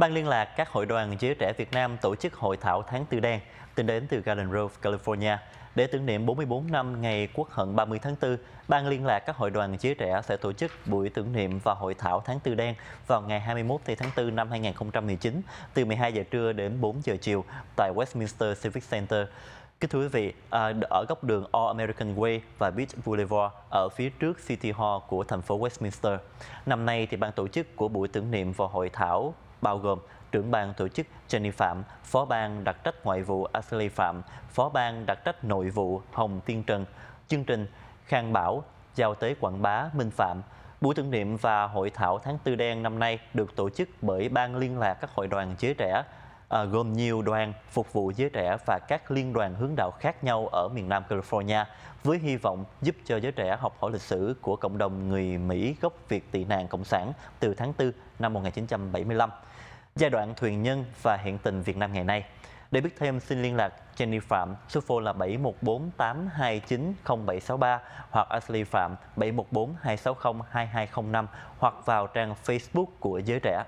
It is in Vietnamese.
Ban liên lạc các hội đoàn giới trẻ Việt Nam tổ chức hội thảo tháng tư đen tính đến từ Garden Grove, California. Để tưởng niệm 44 năm ngày Quốc hận 30 tháng 4, Ban liên lạc các hội đoàn giới trẻ sẽ tổ chức buổi tưởng niệm và hội thảo tháng tư đen vào ngày 21 tháng 4 năm 2019 từ 12 giờ trưa đến 4 giờ chiều tại Westminster Civic Center. Kính thưa quý vị, à, ở góc đường All American Way và Beach Boulevard ở phía trước City Hall của thành phố Westminster. Năm nay thì ban tổ chức của buổi tưởng niệm và hội thảo bao gồm trưởng ban tổ chức Jenny Phạm, phó ban đặc trách ngoại vụ Ashley Phạm, phó ban đặc trách nội vụ Hồng Tiên Trần, chương trình Khang Bảo, giao tế quảng bá Minh Phạm. Buổi tưởng niệm và hội thảo tháng Tư đen năm nay được tổ chức bởi Ban liên lạc các hội đoàn giới trẻ À, gồm nhiều đoàn phục vụ giới trẻ và các liên đoàn hướng đạo khác nhau ở miền Nam California với hy vọng giúp cho giới trẻ học hỏi lịch sử của cộng đồng người Mỹ gốc Việt tị nạn Cộng sản từ tháng 4 năm 1975, giai đoạn thuyền nhân và hiện tình Việt Nam ngày nay. Để biết thêm xin liên lạc Jenny Phạm, số phone là 714-829-0763 hoặc Ashley Phạm 714-260-2205 hoặc vào trang Facebook của Giới Trẻ.